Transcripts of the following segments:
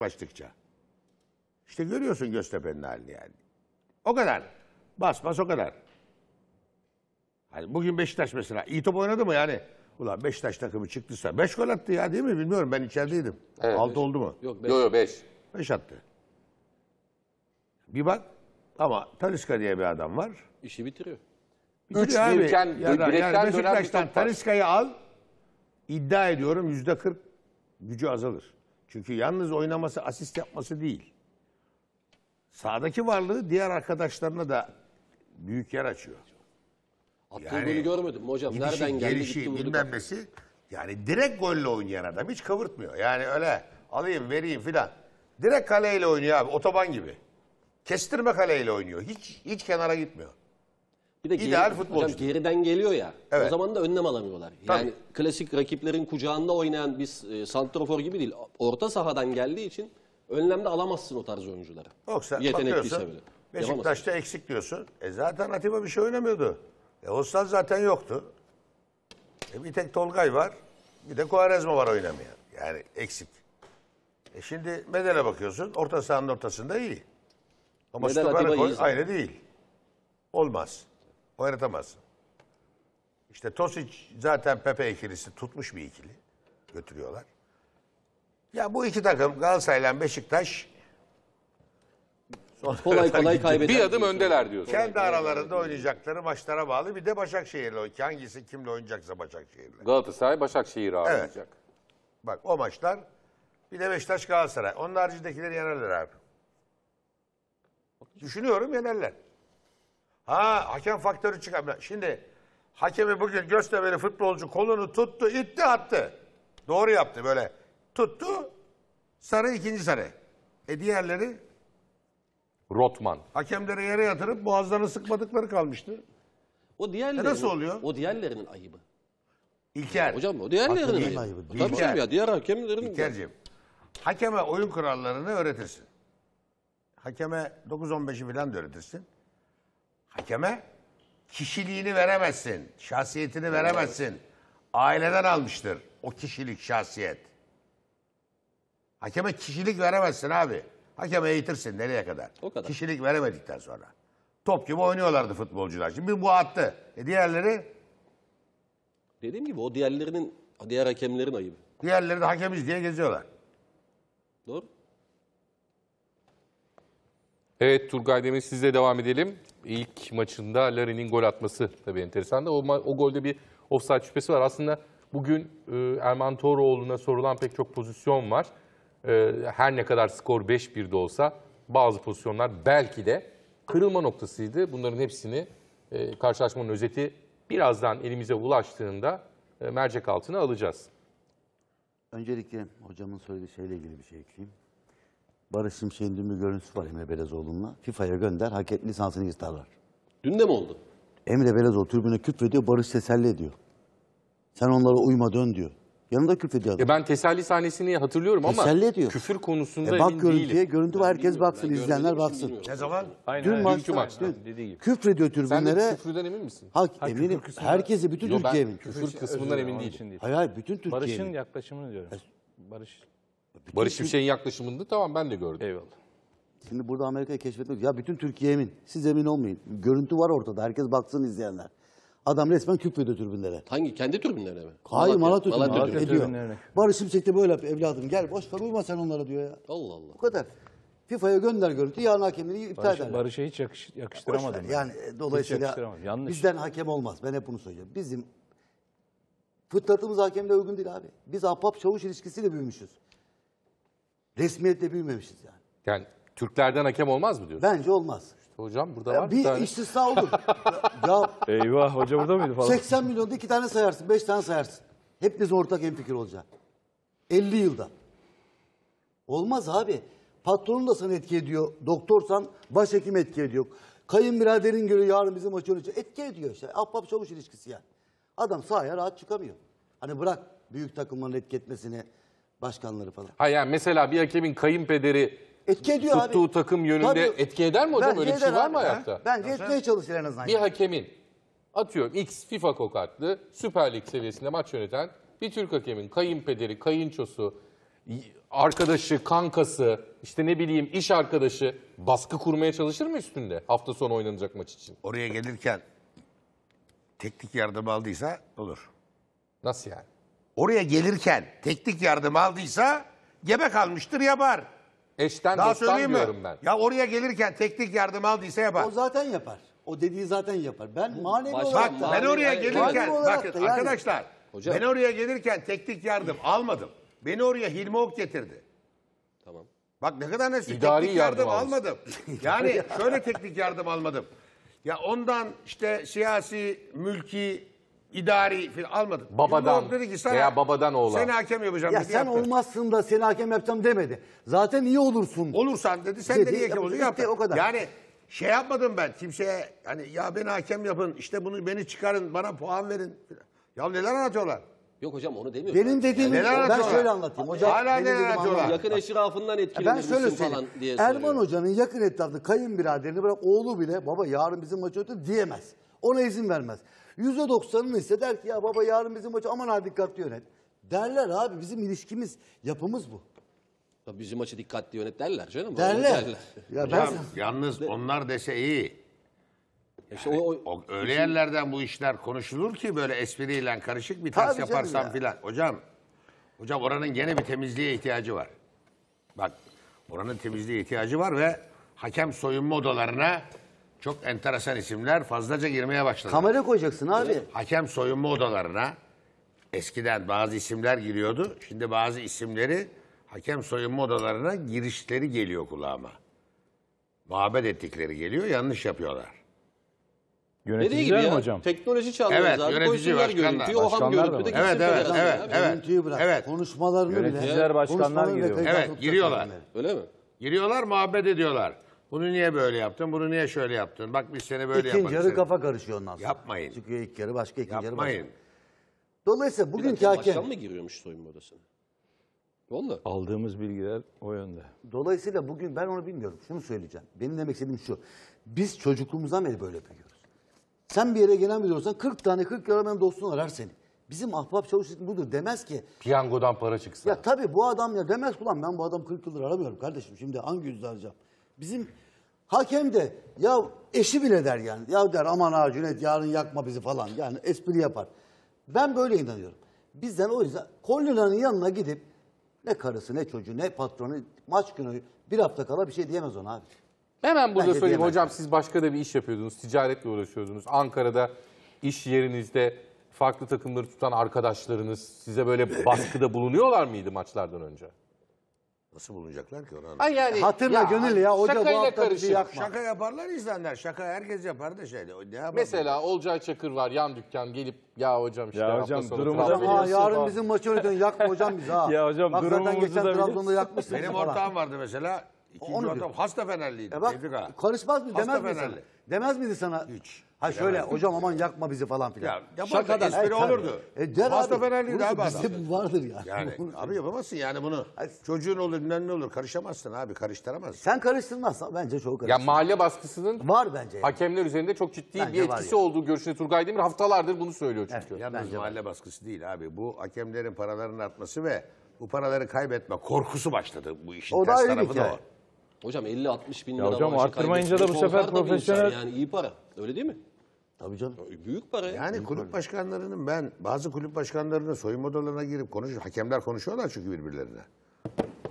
Baştıkça İşte görüyorsun Göztepe'nin halini yani. O kadar. Bas bas o kadar. Hani bugün Beşiktaş mesela iyi top oynadı mı yani? Ulan Beşiktaş takımı çıktıysa Beş gol attı ya değil mi? Bilmiyorum ben içerideydim. 6 Evet, beş. oldu mu? Yok Yok yok 5. 5 attı. Bir bak ama Taliska diye bir adam var. İşi bitiriyor. Üç Bitiriyor abi. büyüken Ya da- direkten Beşiktaş'tan Taliska'yı al. İddia ediyorum yüzde kırk gücü azalır. Çünkü yalnız oynaması, asist yapması değil. Sağdaki varlığı diğer arkadaşlarına da büyük yer açıyor. Attığı yani, golü görmedim hocam. Gidişi, Nereden geldi? Gelişi, gitti, bilmem Yani direkt golle oynayan adam. Hiç kavırtmıyor. Yani öyle alayım, vereyim filan. Direkt kaleyle oynuyor abi. Otoban gibi. Kestirme kaleyle oynuyor. Hiç hiç kenara gitmiyor. Bir de İdeal geri, futbolcu. Hocam geriden geliyor ya. Evet. O zaman da önlem alamıyorlar. Tabii. Yani klasik rakiplerin kucağında oynayan bir e, santrofor gibi değil. Orta sahadan geldiği için önlemde alamazsın o tarz oyuncuları. Yoksa Yetenekliyse bile. Beşiktaş'ta eksik diyorsun. E zaten Atiba bir şey oynamıyordu. E Oğuzhan zaten yoktu. E bir tek Tolgay var. Bir de Kuarezma var oynamayan. Yani eksik. E şimdi Medel'e bakıyorsun. Orta sahanın ortasında iyi. Ama Medel Atiba iyi. Aynı değil. Olmaz. Oynatamazsın. İşte Tosic zaten Pepe ikilisi tutmuş bir ikili. Götürüyorlar. Ya bu iki takım Galatasaray'la Beşiktaş kolay kolay kaybeder. Bir adım öndeler diyorsun. Kendi kolay aralarında kolay oynayacakları maçlara bağlı. Bir de Başakşehir'le hangisi kimle oynayacaksa Başakşehir'le. Galatasaray Başakşehir ağırlayacak. Evet. Bak o maçlar bir de Beşiktaş Galatasaray. Onun haricindekileri yenerler abi. Düşünüyorum yenerler. Ha hakem faktörü çıkar. Şimdi hakemi bugün Göztepe'li futbolcu kolunu tuttu, itti attı. Doğru yaptı böyle. Tuttu, sarı ikinci sarı. E diğerleri? Rotman. Hakemleri yere yatırıp boğazlarını sıkmadıkları kalmıştı. O diğerleri, e nasıl oluyor? O diğerlerinin ayıbı. İlker. Hocam o diğerlerinin ayıbı. ayıbı. Tabii İlker. ya diğer hakemlerin... İlker'ciğim. Hakeme oyun kurallarını öğretirsin. Hakeme 9-15'i falan da öğretirsin. Hakeme kişiliğini veremezsin, şahsiyetini veremezsin. Aileden almıştır o kişilik, şahsiyet. Hakeme kişilik veremezsin abi. Hakeme eğitirsin nereye kadar? O kadar. Kişilik veremedikten sonra. Top gibi oynuyorlardı futbolcular. Şimdi bu attı. E diğerleri? Dediğim gibi o diğerlerinin, diğer hakemlerin ayıbı. Diğerleri de hakemiz diye geziyorlar. Doğru. Evet Turgay Demir sizle devam edelim ilk maçında Larin'in gol atması tabii enteresan da. O, o golde bir offside şüphesi var. Aslında bugün e, Erman Toroğlu'na sorulan pek çok pozisyon var. E, her ne kadar skor 5 de olsa bazı pozisyonlar belki de kırılma noktasıydı. Bunların hepsini e, karşılaşmanın özeti birazdan elimize ulaştığında e, mercek altına alacağız. Öncelikle hocamın söylediği şeyle ilgili bir şey ekleyeyim. Barış Şimşek'in dün bir görüntüsü var Emre Belezoğlu'nla. FIFA'ya gönder, hakem lisansını isterler. Dün de mi oldu? Emre Belezoğlu tribüne küfrediyor, Barış teselli ediyor. Sen onlara uyma dön diyor. Yanında küfrediyor adam. E ben teselli sahnesini hatırlıyorum ama Teselli ediyor. küfür konusunda E bak emin görüntüye, değilim. görüntü var herkes baksın, izleyenler baksın. Ne zaman? Aynen. Dün maçta, Dünkü maçta dün dediği gibi. küfrediyor Sen de tribünlere. küfürden emin misin? Ha, eminim, herkesi, bütün Yo, Türkiye emin. küfür kısmından emin değilim. Hayır hayır, bütün Türkiye Barış'ın yaklaşımını diyorum. Barış bütün Barış Türk- Şimşek'in yaklaşımında tamam ben de gördüm. Eyvallah. Şimdi burada Amerika'yı keşfetmek... Ya bütün Türkiye emin. Siz emin olmayın. Görüntü var ortada. Herkes baksın izleyenler. Adam resmen küprediyor türbinlere. Hangi? Kendi türbinlerine mi? Hayır Malatya, Malatya, Malatya türbinleri. ediyor. Barış Şimşek de böyle yapıyor. Evladım gel boş ver uyma sen onlara diyor ya. Allah Allah. Bu kadar. FIFA'ya gönder görüntü yarın hakemliği iptal eder. Barış'a, hiç yakış, yakıştıramadım. ben. Yani dolayısıyla Yanlış. bizden hakem olmaz. Ben hep bunu söylüyorum. Bizim fıtratımız hakemle uygun değil abi. Biz ahbap çavuş ilişkisiyle büyümüşüz. Resmiyetle bilmemişiz yani. Yani Türklerden hakem olmaz mı diyorsun? Bence olmaz. İşte hocam burada var Ya bir bir tane. istisna olur. ya Eyvah hoca burada mıydı falan? 80 milyonda iki tane sayarsın, beş tane sayarsın. Hepiniz ortak hemfikir olacak. 50 yılda. Olmaz abi. Patronun da sana etki ediyor. Doktorsan başhekim etki ediyor. Kayınbiraderin göre yarın bizim maçı oynayacak. Etki ediyor işte. Ahbap çavuş ilişkisi yani. Adam sahaya rahat çıkamıyor. Hani bırak büyük takımların etki etmesini, başkanları falan. Ha yani mesela bir hakemin kayınpederi etki ediyor tuttuğu abi. takım yönünde Tabii, etki eder mi hocam? Öyle bir şey var mı hayatta? Ben Bence etmeye çalışır en azından. Bir hakemin atıyorum X FIFA kokatlı Süper Lig seviyesinde maç yöneten bir Türk hakemin kayınpederi, kayınçosu, arkadaşı, kankası, işte ne bileyim iş arkadaşı baskı kurmaya çalışır mı üstünde hafta sonu oynanacak maç için? Oraya gelirken teknik yardım aldıysa olur. Nasıl yani? oraya gelirken teknik yardım aldıysa gebe kalmıştır yapar. Eşten Daha dosttan söyleyeyim mi? ben. Ya oraya gelirken teknik yardım aldıysa yapar. O zaten yapar. O dediği zaten yapar. Ben manevi Başka- olarak da- ben oraya Manevi gelirken bakın yani. arkadaşlar Hocam. ben oraya gelirken teknik yardım almadım. Beni oraya Hilmi Ok getirdi. Tamam. Bak ne kadar nasıl teknik yardım yardım almadım. Yani şöyle teknik yardım almadım. Ya ondan işte siyasi, mülki idari falan almadı. Babadan dedi ki sana, veya babadan oğlan. Seni hakem yapacağım Ya dedi. sen yaptı. olmazsın da seni hakem yapacağım demedi. Zaten iyi olursun. Olursan dedi sen de Dedi, hakem olacaksın yaptı, o kadar. Yani şey yapmadım ben kimseye hani ya ben hakem yapın işte bunu beni çıkarın bana puan verin. Ya neler anlatıyorlar? Yok hocam onu demiyorum. Benim dediğim Neler ben anlatıyorlar? şöyle anlatayım hocam. Hala benim neler anlatıyorlar? Yakın eşrafından Ben etkilenirsin şöyle falan diye Erman söylüyorum. Hoca'nın yakın etrafında kayınbiraderini bırak oğlu bile baba yarın bizim maçı ötür diyemez. Ona izin vermez. Yüzde doksanını ise der ki ya baba yarın bizim maçı aman abi dikkatli yönet. Derler abi bizim ilişkimiz yapımız bu. Ya Bizim maçı dikkatli yönet derler canım. Derler. Ya ben Hocam, yalnız onlar dese iyi. İşte o, o- O, öyle yerlerden bu işler konuşulur ki böyle espriyle karışık bir ters Tabii yaparsan ya. filan. Hocam, hocam oranın gene bir temizliğe ihtiyacı var. Bak oranın temizliğe ihtiyacı var ve hakem soyunma odalarına çok enteresan isimler fazlaca girmeye başladı. Kamera koyacaksın abi. Hakem soyunma odalarına eskiden bazı isimler giriyordu. Şimdi bazı isimleri hakem soyunma odalarına girişleri geliyor kulağıma. Muhabbet ettikleri geliyor, yanlış yapıyorlar. Dediği Yöneticiler mi ya, hocam? teknoloji çağındayız Evet, abi. yönetici, başkanlar. görüntüyü, o ham Başkanlar da görüntüde Evet, evet, evet, evet. Görüntüyü bırak. Evet. Konuşmalarını bile. Yöneticiler, başkanlar konuşmalarını bile giriyor. Evet, giriyorlar. Öyle mi? Giriyorlar, muhabbet ediyorlar. Bunu niye böyle yaptın? Bunu niye şöyle yaptın? Bak biz seni böyle İkinci yarı kafa karışıyor ondan sonra. Yapmayın. Çünkü ilk yarı başka, ikinci yarı başka. Yapmayın. Dolayısıyla bugünkü hakem... Başkan mı giriyormuş soyunma odasına? Valla. Aldığımız bilgiler o yönde. Dolayısıyla bugün ben onu bilmiyorum. Şunu söyleyeceğim. Benim demek istediğim şu. Biz çocukluğumuzdan beri böyle yapıyoruz. Sen bir yere gelen gelemiyorsan 40 tane 40 yaramen dostun arar seni. Bizim ahbap çalışması budur demez ki. Piyangodan para çıksa. Ya tabii bu adam ya demez ulan ben bu adam 40 yıldır aramıyorum kardeşim. Şimdi hangi yüzde arayacağım? Bizim hakem de ya eşi bile der yani. Ya der aman ha Cüneyt yarın yakma bizi falan. Yani espri yapar. Ben böyle inanıyorum. Bizden o yüzden Kollina'nın yanına gidip ne karısı ne çocuğu ne patronu maç günü bir hafta kala bir şey diyemez ona abi. Hemen burada Bence söyleyeyim hocam siz başka da bir iş yapıyordunuz. Ticaretle uğraşıyordunuz. Ankara'da iş yerinizde farklı takımları tutan arkadaşlarınız size böyle baskıda bulunuyorlar mıydı maçlardan önce? Nasıl bulunacaklar ki onu anlamadım. Ay yani, e, Hatırla ya, gönül ya hoca bu hafta karışır. bizi yakma. Şaka yaparlar insanlar. Şaka herkes yapar da şeyde. Ne Mesela Olcay Çakır var yan dükkan gelip ya hocam işte ya hocam, durum hocam ha, yarın falan. bizim maçı yönetiyorsun yakma hocam bizi ha. ya hocam Bak, zaten geçen Trabzon'da yakmışsın. Benim ortağım vardı mesela. İkinci Onu adam hasta Fenerliydi. E bak, karışmaz mı demez hasta Fenerli. Demez miydi sana? Hiç. Ha şöyle Demez. hocam aman yakma bizi falan filan. Ya, Yapar Şakadan. Espri evet, olurdu. E, der Fazla abi. Fenerliydi abi adam. bu vardır ya. Yani abi yapamazsın yani bunu. Çocuğun olur bilmem ne olur karışamazsın abi karıştıramazsın. Sen karıştırmazsan bence çok karıştırmaz. Ya mahalle baskısının var bence. hakemler üzerinde çok ciddi bence bir etkisi yani. olduğu görüşünde Turgay Demir haftalardır bunu söylüyor çünkü. Evet, Yalnız bence mahalle var. baskısı değil abi bu hakemlerin paralarının artması ve bu paraları kaybetme korkusu başladı bu işin o ters tarafı da o. Hocam 50-60 bin lira Ya hocam maaşı arttırmayınca da bu sefer profesyonel- Yani iyi para. Öyle değil mi? Tabii canım. E, büyük para. ya. Yani kulüp başkanlarının ben bazı kulüp başkanlarının soyunma odalarına girip konuşuyor. Hakemler konuşuyorlar çünkü birbirlerine.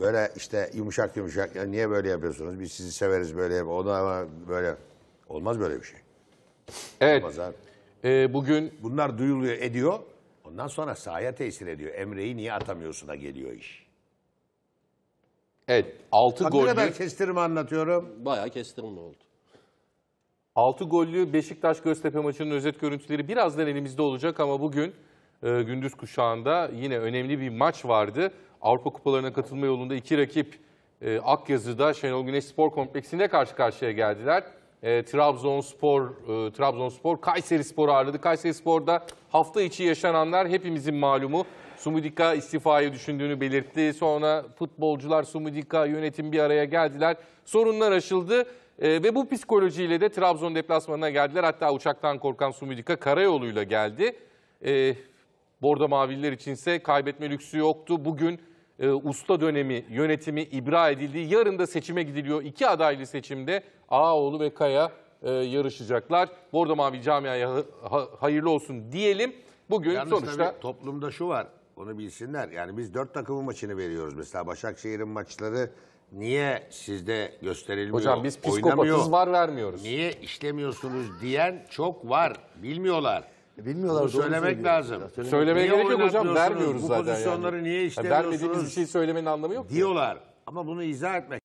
Böyle işte yumuşak yumuşak ya niye böyle yapıyorsunuz? Biz sizi severiz böyle yap. Ona ama böyle olmaz böyle bir şey. Evet. Olmaz abi. e, bugün Bunlar duyuluyor, ediyor. Ondan sonra sahaya tesir ediyor. Emre'yi niye atamıyorsun da geliyor iş. Evet 6 Bak ne kadar kestirme anlatıyorum. Bayağı kestirme oldu. 6 gollü Beşiktaş Göztepe maçının özet görüntüleri birazdan elimizde olacak ama bugün e, gündüz kuşağında yine önemli bir maç vardı. Avrupa Kupalarına katılma yolunda iki rakip e, Akyazı'da Şenol Güneş Spor Kompleksi'nde karşı karşıya geldiler. E, Trabzonspor, e, Trabzonspor Kayseri Spor'u ağırladı. Kayseri Spor'da hafta içi yaşananlar hepimizin malumu. Sumudika istifayı düşündüğünü belirtti. Sonra futbolcular Sumudika yönetim bir araya geldiler. Sorunlar aşıldı. E, ve bu psikolojiyle de Trabzon deplasmanına geldiler. Hatta uçaktan korkan Sumudika karayoluyla geldi. E, Bordo Maviller içinse kaybetme lüksü yoktu. Bugün e, usta dönemi yönetimi ibra edildi. Yarın da seçime gidiliyor. İki adaylı seçimde Ağaoğlu ve Kaya e, yarışacaklar. Bordo Mavi camiaya ha, hayırlı olsun diyelim. Bugün Yalnız sonuçta... toplumda şu var. Onu bilsinler. Yani biz dört takımın maçını veriyoruz. Mesela Başakşehir'in maçları niye sizde gösterilmiyor? Hocam biz psikopatız var vermiyoruz. Niye işlemiyorsunuz diyen çok var. Bilmiyorlar. E, bilmiyorlar. Bunu söylemek lazım. Söylemek Söylemeye gerek yok hocam. Vermiyoruz bu zaten. Bu pozisyonları yani. niye işlemiyorsunuz? Yani bir şey söylemenin anlamı yok. Diyorlar. Mu? Ama bunu izah etmek